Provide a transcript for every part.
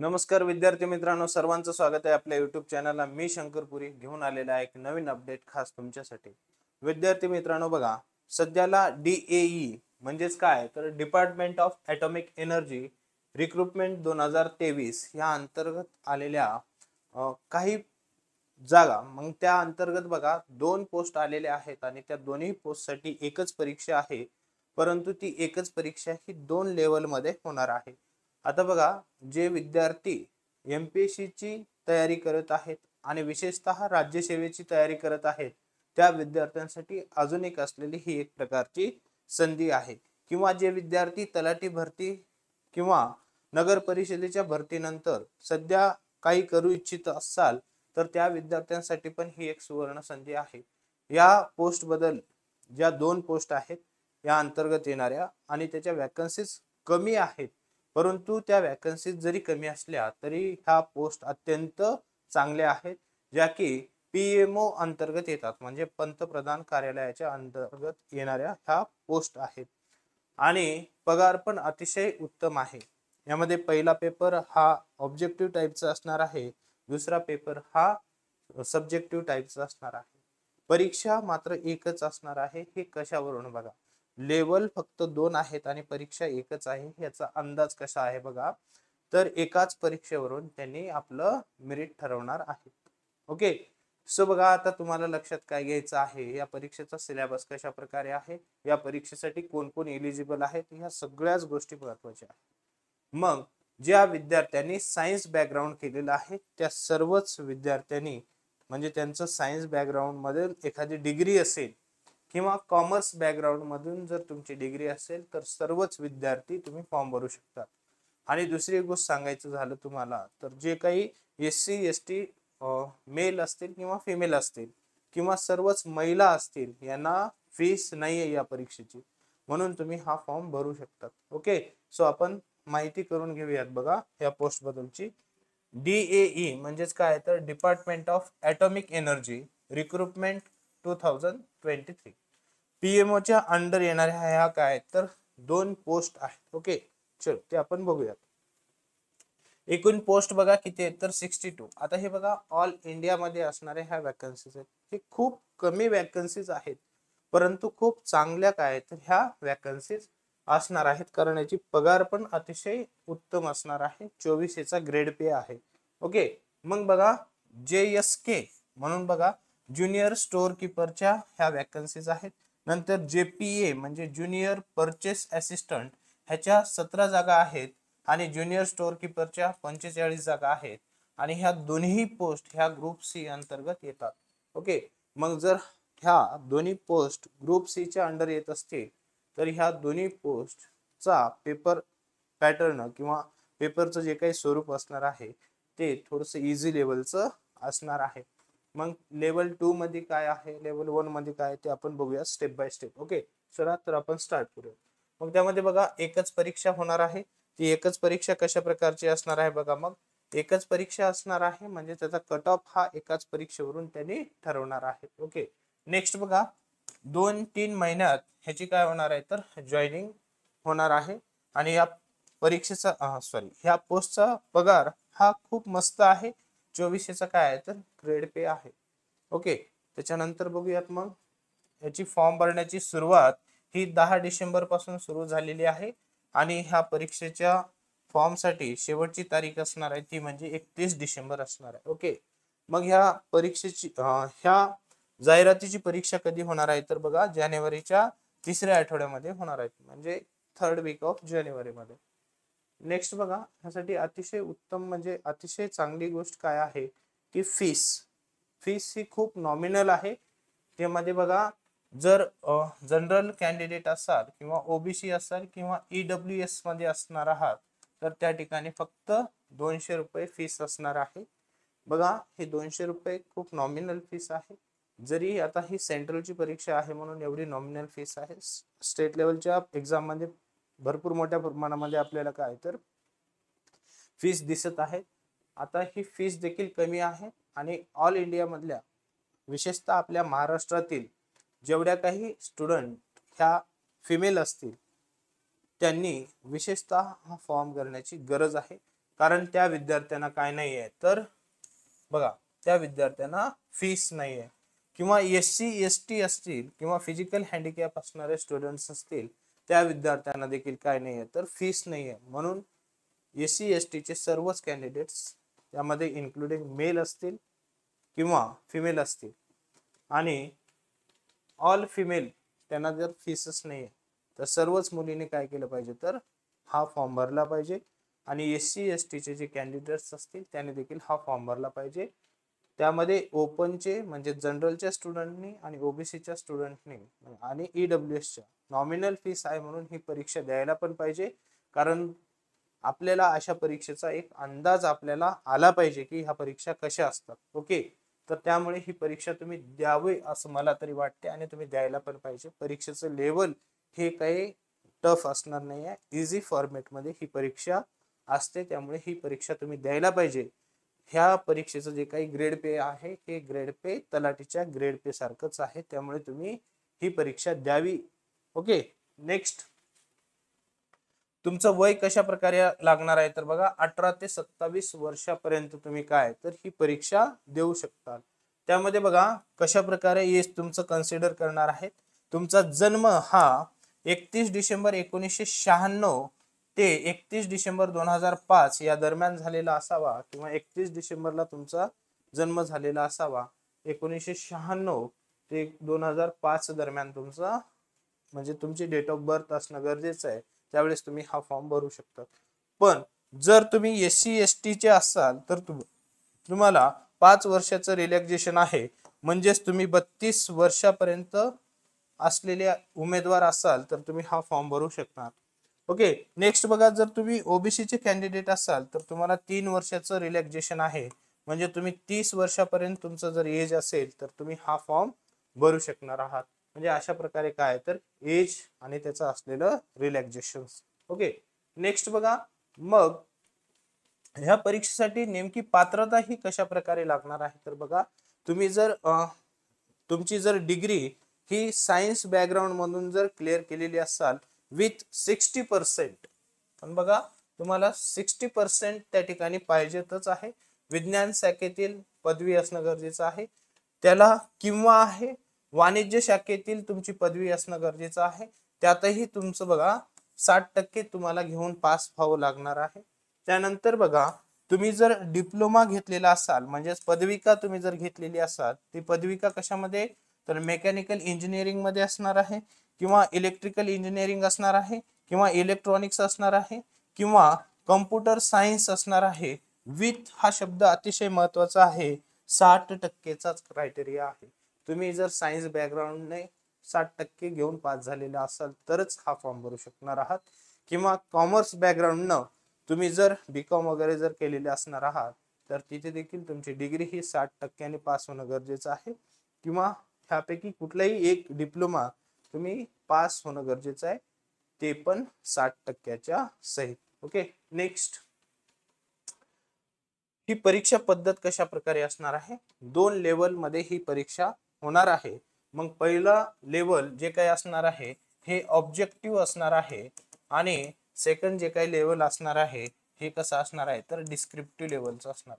नमस्कार विद्यार्थी मित्रांनो सर्वांचं स्वागत आहे आपल्या युट्यूब चॅनलला मी शंकरपुरी घेऊन आलेला एक नवीन अपडेट खास तुमच्यासाठी विद्यार्थी मित्रांनो बघा सध्याला डी ई e म्हणजेच काय तर department of atomic energy recruitment दोन हजार तेवीस या अंतर्गत आलेल्या काही जागा मग त्या अंतर्गत बघा दोन पोस्ट आलेल्या आहेत आणि त्या दोन्ही पोस्टसाठी एकच परीक्षा आहे परंतु ती एकच परीक्षा ही दोन लेवलमध्ये होणार आहे आता बघा जे विद्यार्थी एम पी एस सीची तयारी करत आहेत आणि विशेषत राज्यसेवेची तयारी करत आहेत त्या विद्यार्थ्यांसाठी अजून एक असलेली ही एक प्रकारची संधी आहे किंवा जे विद्यार्थी तलाठी भरती किंवा नगर परिषदेच्या भरतीनंतर सध्या काही करू इच्छित असाल तर त्या विद्यार्थ्यांसाठी पण ही एक सुवर्ण संधी आहे या पोस्ट बदल ज्या दोन पोस्ट आहेत या अंतर्गत येणाऱ्या आणि त्याच्या वॅकन्सीज कमी आहेत परंतु त्या वॅकन्सीज जरी कमी असल्या तरी ह्या पोस्ट अत्यंत चांगल्या आहेत ज्या की पी एम ओ अंतर्गत येतात म्हणजे पंतप्रधान कार्यालयाच्या अंतर्गत येणाऱ्या ह्या पोस्ट आहेत आणि पगार पण अतिशय उत्तम आहे यामध्ये पहिला पेपर हा ऑब्जेक्टिव्ह टाईपचा असणार आहे दुसरा पेपर हा सब्जेक्टिव्ह टाईपचा असणार आहे परीक्षा मात्र एकच असणार आहे हे कशावरून बघा लेवल फक्त दोन आहेत आणि परीक्षा एकच आहे याचा अंदाज कसा आहे बघा तर एकाच परीक्षेवरून त्यांनी आपलं मेरिट ठरवणार आहे ओके सो बघा आता तुम्हाला लक्षात काय घ्यायचं आहे या परीक्षेचा सिलेबस कशा प्रकारे आहे या परीक्षेसाठी कोण कोण एलिजिबल आहेत ह्या सगळ्याच गोष्टी महत्वाच्या आहेत मग ज्या विद्यार्थ्यांनी सायन्स बॅकग्राऊंड केलेलं आहे त्या सर्वच विद्यार्थ्यांनी म्हणजे त्यांचं सायन्स बॅकग्राऊंड मध्ये एखादी डिग्री असेल किंवा कॉमर्स बॅकग्राऊंडमधून जर तुमची डिग्री असेल तर सर्वच विद्यार्थी तुम्ही फॉर्म भरू शकता आणि दुसरी गोष्ट सांगायचं झालं तुम्हाला तर जे काही S C S T male असतील किंवा फिमेल असतील किंवा सर्वच महिला असतील यांना फीस नाही आहे या परीक्षेची म्हणून तुम्ही हा फॉर्म भरू शकता ओके सो आपण माहिती करून घेऊयात बघा या पोस्ट बद्दलची डी ई म्हणजेच काय तर department of atomic energy recruitment two thousand twenty three पीएमओच्या अंडर येणाऱ्या ह्या काय आहेत तर दोन पोस्ट आहेत ओके चल ते आपण बघूयात एकूण पोस्ट बघा किती आहेत तर सिक्स्टी टू आता हे बघा ऑल इंडियामध्ये असणाऱ्या ह्या वॅकन्सीज आहेत हे खूप कमी वॅकन्सीज आहेत परंतु खूप चांगल्या काय आहेत तर ह्या वॅकन्सीज असणार आहेत कारण याची पगार पण अतिशय उत्तम असणार आहे चोवीस एचा ग्रेड पे आहे ओके मग बघा जे एस के म्हणून बघा ज्युनियर स्टोअर किपरच्या ह्या वॅकन्सीज आहेत नंतर जे पी ए म्हणजे ज्युनियर परचेस असिस्टंट ह्याच्या सतरा जागा आहेत आणि ज्युनियर स्टोअर किपरच्या पंचेचाळीस जागा आहेत आणि ह्या दोन्ही पोस्ट ह्या ग्रुप सी अंतर्गत येतात ओके मग जर ह्या दोन्ही पोस्ट ग्रुप सीच्या अंडर येत असतील तर ह्या दोन्ही पोस्टचा पेपर पॅटर्न किंवा पेपरचं जे काही स्वरूप असणार आहे ते थोडंसं इझी लेवलचं असणार आहे मग लेवल टू मध्ये काय आहे लेवल वन मध्ये काय ते आपण बघूया स्टेप बाय स्टेप ओके चला तर आपण स्टार्ट करूया मग त्यामध्ये बघा एकच परीक्षा होणार आहे ती एकच परीक्षा कशा प्रकारची असणार आहे बघा मग एकच परीक्षा असणार आहे म्हणजे त्याचा कट ऑफ हा एकाच परीक्षेवरून त्यांनी ठरवणार आहे ओके नेक्स्ट बघा दोन तीन महिन्यात ह्याची काय होणार आहे तर जॉईनिंग होणार आहे आणि या परीक्षेचा सॉरी ह्या पोस्टचा पगार हा खूप मस्त आहे चोवीसशेचा काय आहे तर ग्रेड पे आहे ओके त्याच्यानंतर बघूयात मग याची फॉर्म भरण्याची सुरुवात ही दहा डिसेंबर पासून सुरू झालेली आहे आणि ह्या परीक्षेच्या फॉर्मसाठी शेवटची तारीख असणार आहे ती म्हणजे एकतीस डिसेंबर असणार आहे ओके मग ह्या परीक्षेची ह्या जाहिरातीची परीक्षा कधी होणार आहे तर बघा जानेवारीच्या तिसऱ्या आठवड्यामध्ये होणार आहे म्हणजे थर्ड वीक ऑफ जानेवारीमध्ये नेक्स्ट बघा ह्यासाठी अतिशय उत्तम म्हणजे अतिशय चांगली गोष्ट काय आहे की फीस फीस ही खूप नॉमिनल आहे त्यामध्ये बघा जर जनरल कॅन्डिडेट असाल किंवा ओबीसी असाल किंवा ईडब्ल्यू e एस मध्ये असणार आहात तर त्या ठिकाणी फक्त दोनशे रुपये फीस असणार आहे बघा हे दोनशे रुपये खूप नॉमिनल फीस आहे जरी आता ही सेंट्रलची परीक्षा आहे म्हणून एवढी नॉमिनल फीस आहे स्टेट लेवलच्या मध्ये भरपूर मोठ्या प्रमाणामध्ये आपल्याला काय तर फीस दिसत आहे आता ही फीस देखील कमी आहे आणि ऑल इंडियामधल्या विशेषतः आपल्या महाराष्ट्रातील जेवढ्या काही स्टुडंट ह्या फिमेल असतील त्यांनी विशेषतः हा फॉर्म करण्याची गरज आहे कारण त्या विद्यार्थ्यांना काय नाही आहे तर बघा त्या विद्यार्थ्यांना फीस नाही आहे किंवा एस सी एस टी असतील किंवा फिजिकल हँडिकॅप असणारे स्टुडंट्स असतील त्या विद्यार्थ्यांना देखील काय नाही आहे तर फीस नाही आहे म्हणून एस सी एस टीचे सर्वच कॅन्डिडेट्स त्यामध्ये इन्क्लुडिंग मेल असतील किंवा फिमेल असतील आणि ऑल फिमेल त्यांना जर फीसच नाही आहे तर सर्वच मुलीने काय केलं पाहिजे तर हा फॉर्म भरला पाहिजे आणि एस सी एस टीचे जे कॅन्डिडेट्स असतील त्याने देखील हा फॉर्म भरला पाहिजे त्यामध्ये ओपनचे म्हणजे जनरलच्या स्टुडंटनी आणि ओबीसीच्या स्टुडंटनी आणि डब्ल्यू एसच्या नॉमिनल फीस आहे म्हणून ही परीक्षा द्यायला पण पाहिजे कारण आपल्याला अशा परीक्षेचा एक अंदाज आपल्याला आला पाहिजे की ह्या परीक्षा कशा असतात ओके तर त्यामुळे ही परीक्षा तुम्ही द्यावी असं मला तरी वाटते आणि तुम्ही द्यायला पण पाहिजे परीक्षेचं लेवल हे काही टफ असणार नाही आहे इझी फॉर्मॅटमध्ये ही परीक्षा असते त्यामुळे ही परीक्षा तुम्ही द्यायला पाहिजे ह्या परीक्षेचं जे काही ग्रेड पे आहे हे ग्रेड पे तलाठीच्या ग्रेड पे सारखंच आहे त्यामुळे तुम्ही ही परीक्षा द्यावी ओके नेक्स्ट तुमचं वय कशा प्रकारे लागणार आहे तर बघा अठरा ते सत्तावीस वर्षापर्यंत तुम्ही काय तर ही परीक्षा देऊ शकता त्यामध्ये बघा कशा प्रकारे येस तुमचं कन्सिडर करणार आहेत तुमचा जन्म हा एकतीस डिसेंबर एकोणीसशे शहाण्णव ते एकतीस डिसेंबर दोन हजार पाच या दरम्यान झालेला असावा किंवा एकतीस डिसेंबरला तुमचा जन्म झालेला असावा एकोणीसशे शहाण्णव ते दोन हजार पाच दरम्यान तुमचा म्हणजे तुमची डेट ऑफ बर्थ असणं गरजेचं आहे त्यावेळेस तुम्ही हा फॉर्म भरू शकता पण जर तुम्ही एस सी एस टीचे असाल तर तुम तुम्हाला पाच वर्षाचं रिलॅक्झेशन आहे म्हणजेच तुम्ही बत्तीस वर्षापर्यंत असलेले उमेदवार असाल तर तुम्ही हा फॉर्म भरू शकणार ओके नेक्स्ट बघा जर तुम्ही ओबीसीचे कॅन्डिडेट असाल तर तुम्हाला तीन वर्षाचं रिलॅक्झेशन आहे म्हणजे तुम्ही तीस वर्षापर्यंत तुमचं जर एज असेल तर तुम्ही हा फॉर्म भरू शकणार आहात म्हणजे अशा प्रकारे काय तर एज आणि त्याचं असलेलं रिलॅक्झेशन ओके नेक्स्ट बघा मग ह्या परीक्षेसाठी नेमकी पात्रता ही कशा प्रकारे लागणार आहे तर बघा तुम्ही जर तुमची जर डिग्री ही सायन्स बॅकग्राऊंड मधून जर क्लिअर केलेली असाल विथ सिक्स्टी पर्सेंट पण बघा तुम्हाला सिक्स्टी पर्सेंट त्या ठिकाणी पाहिजेतच आहे विज्ञान शाखेतील पदवी असणं गरजेचं आहे त्याला किंवा आहे वाणिज्य शाखेतील तुमची पदवी असणं गरजेचं आहे त्यातही तुमचं बघा साठ टक्के तुम्हाला घेऊन पास व्हावं लागणार आहे त्यानंतर बघा तुम्ही जर डिप्लोमा घेतलेला असाल म्हणजेच पदविका तुम्ही जर घेतलेली असाल ती पदविका कशामध्ये तर मेकॅनिकल इंजिनिअरिंगमध्ये असणार आहे किंवा इलेक्ट्रिकल इंजिनिअरिंग असणार आहे किंवा इलेक्ट्रॉनिक्स असणार आहे किंवा कम्प्युटर सायन्स असणार आहे विथ हा शब्द अतिशय महत्वाचा आहे साठ टक्केचाच क्रायटेरिया आहे तुम्ही जर सायन्स बॅकग्राऊंडने साठ टक्के घेऊन पास झालेला असाल तरच हा फॉर्म भरू शकणार आहात किंवा कॉमर्स बॅकग्राऊंडनं तुम्ही जर बी कॉम वगैरे जर केलेले असणार आहात तर तिथे देखील तुमची डिग्री ही साठ टक्क्याने पास होणं गरजेचं आहे किंवा ह्यापैकी कुठलाही एक डिप्लोमा तुम्ही पास होणं गरजेचं आहे ते पण साठ टक्क्याच्या सहित ओके नेक्स्ट ही परीक्षा पद्धत कशा प्रकारे असणार आहे दोन लेवल मध्ये ही परीक्षा होणार आहे मग पहिला लेवल जे काही असणार आहे हे ऑब्जेक्टिव्ह असणार आहे आणि सेकंड जे काही लेवल असणार आहे हे कसं असणार आहे तर डिस्क्रिप्टिव्ह लेवलचं असणार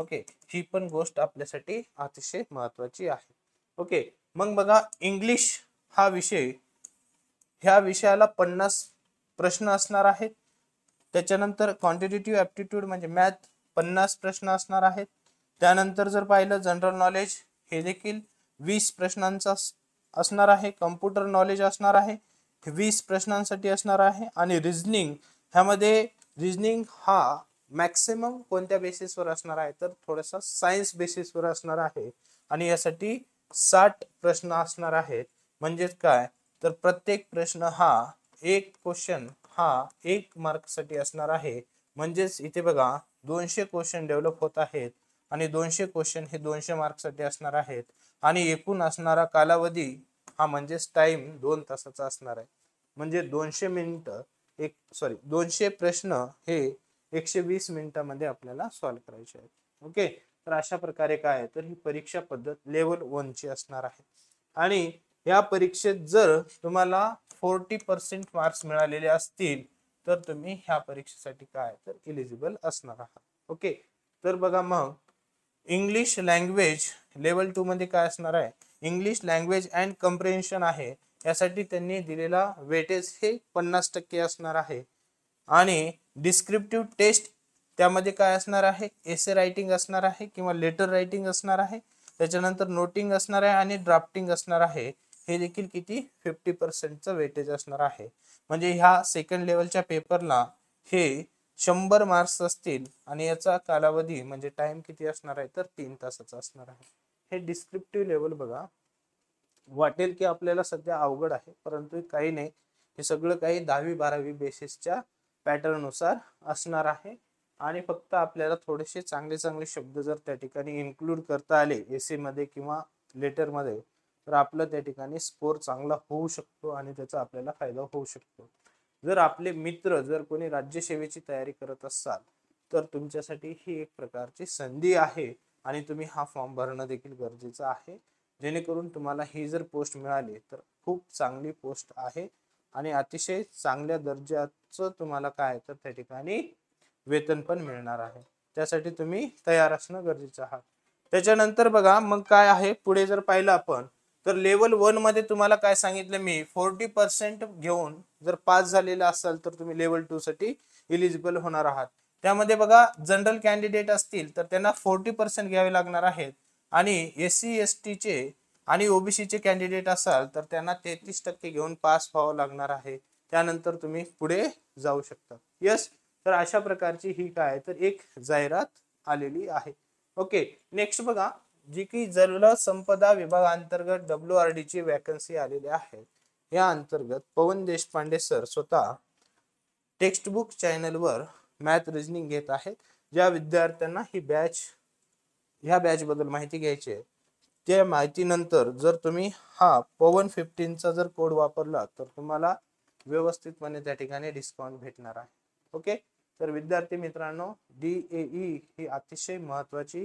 ओके ही पण गोष्ट आपल्यासाठी अतिशय महत्वाची आहे ओके मग बघा इंग्लिश हा विषय ह्या विषयाला पन्नास प्रश्न असणार आहेत त्याच्यानंतर क्वांटिटेटिव्ह ऍप्टिट्यूड म्हणजे मॅथ पन्नास प्रश्न असणार आहेत त्यानंतर जर पाहिलं जनरल नॉलेज हे देखील वीस प्रश्नांचा असणार आहे कम्प्युटर नॉलेज असणार आहे वीस प्रश्नांसाठी असणार आहे आणि रिजनिंग ह्यामध्ये रिजनिंग हा मॅक्सिमम कोणत्या बेसिसवर असणार आहे तर थोडासा सायन्स बेसिसवर असणार आहे आणि यासाठी साठ प्रश्न असणार आहेत म्हणजेच काय तर प्रत्येक प्रश्न हा एक क्वेश्चन हा एक मार्कसाठी असणार आहे म्हणजेच इथे बघा दोनशे क्वेश्चन डेव्हलप होत आहेत आणि दोनशे क्वेश्चन हे दोनशे मार्कसाठी असणार आहेत आणि एकूण असणारा कालावधी हा म्हणजेच टाइम दोन तासाचा असणार आहे म्हणजे दोनशे मिनिट एक सॉरी दोनशे प्रश्न हे एकशे वीस मिनिटामध्ये आपल्याला सॉल्व्ह करायचे आहेत ओके तर अशा प्रकारे काय आहे तर ही परीक्षा पद्धत लेवल वनची असणार आहे आणि या परीक्षेत जर तुम्हाला फोर्टी पर्सेंट मार्क्स मिळालेले असतील तर तुम्ही ह्या परीक्षेसाठी काय तर इलिजिबल असणार आहात ओके तर बघा मग इंग्लिश लँग्वेज लेवल टू मध्ये काय असणार आहे इंग्लिश लँग्वेज अँड कम्प्रेन्शन आहे यासाठी त्यांनी दिलेला वेटेज हे पन्नास टक्के असणार आहे आणि डिस्क्रिप्टिव्ह टेस्ट त्यामध्ये काय असणार आहे एसे रायटिंग असणार आहे किंवा लेटर रायटिंग असणार आहे त्याच्यानंतर नोटिंग असणार आहे आणि ड्राफ्टिंग असणार आहे हे देखील किती फिफ्टी पर्सेंटचं वेटेज असणार आहे म्हणजे ह्या सेकंड लेवलच्या पेपरला हे शंभर मार्क्स असतील आणि याचा कालावधी म्हणजे टाइम किती असणार आहे तर तीन तासाचा असणार आहे हे डिस्क्रिप्टिव्ह लेवल बघा वाटेल की आपल्याला सध्या अवघड आहे परंतु काही नाही हे सगळं काही दहावी बारावी बेसिसच्या पॅटर्ननुसार असणार आहे आणि फक्त आपल्याला थोडेसे चांगले चांगले शब्द जर त्या ठिकाणी इन्क्लूड करता आले ए मध्ये किंवा लेटरमध्ये तर आपलं त्या ठिकाणी स्कोर चांगला होऊ शकतो आणि त्याचा आपल्याला फायदा होऊ शकतो जर आपले मित्र जर कोणी राज्यसेवेची तयारी करत असाल तर तुमच्यासाठी ही एक प्रकारची संधी आहे आणि तुम्ही हा फॉर्म भरणं देखील गरजेचं आहे जेणेकरून तुम्हाला ही जर पोस्ट मिळाली तर खूप चांगली पोस्ट आहे आणि अतिशय चांगल्या दर्जाचं तुम्हाला काय तर त्या ठिकाणी वेतन पण मिळणार आहे त्यासाठी तुम्ही तयार असणं गरजेचं आहात त्याच्यानंतर बघा मग काय आहे पुढे जर पाहिलं आपण तर लेवल वन मध्ये तुम्हाला काय सांगितलं मी फोर्टी पर्सेंट घेऊन जर पास झालेला असाल तर तुम्ही लेवल टू साठी इलिजिबल होणार आहात त्यामध्ये बघा जनरल कॅन्डिडेट असतील तर त्यांना फोर्टी पर्सेंट घ्यावे लागणार आहेत आणि एस सी एस टीचे आणि ओबीसीचे कॅन्डिडेट असाल तर त्यांना तेहतीस टक्के घेऊन पास व्हावं लागणार आहे त्यानंतर तुम्ही पुढे जाऊ शकता येस तर अशा प्रकारची ही काय तर एक जाहिरात आलेली आहे ओके नेक्स्ट बघा जी की जल संपदा विभागांतर्गत डब्ल्यू आर ची वॅकन्सी आलेली आहे या अंतर्गत पवन देशपांडे सर स्वतः टेक्स्टबुक चॅनलवर मॅथ रिजनिंग घेत आहेत ज्या विद्यार्थ्यांना ही बॅच ह्या बद्दल माहिती घ्यायची आहे त्या माहितीनंतर जर तुम्ही हा पवन फिफ्टीनचा जर कोड वापरला तर तुम्हाला व्यवस्थितपणे त्या ठिकाणी डिस्काउंट भेटणार आहे ओके तर विद्यार्थी मित्रांनो डी ए ई ही अतिशय महत्वाची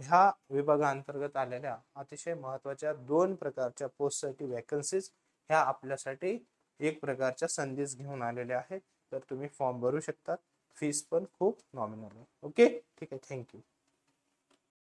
ह्या विभागाअंतर्गत आलेल्या अतिशय महत्वाच्या दोन प्रकारच्या पोस्टसाठी वॅकन्सीज ह्या आपल्यासाठी एक प्रकारच्या संधीच घेऊन आलेल्या आहेत तर तुम्ही फॉर्म भरू शकता फीस पण खूप नॉमिनल आहे ओके ठीक आहे थँक्यू